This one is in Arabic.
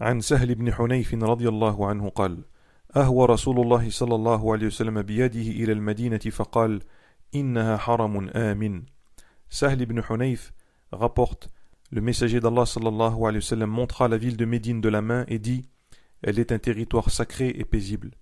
عن سهل بن حنيف رضي الله عنه قال أهوى رسول الله صلى الله عليه وسلم بيده إلى المدينة فقال إنها حرم آمن سهل بن Hunayf rapporte Le messager d'Allah sallallahu alayhi wa sallam montra la ville de Médine de la main et dit Elle est un territoire sacré et paisible.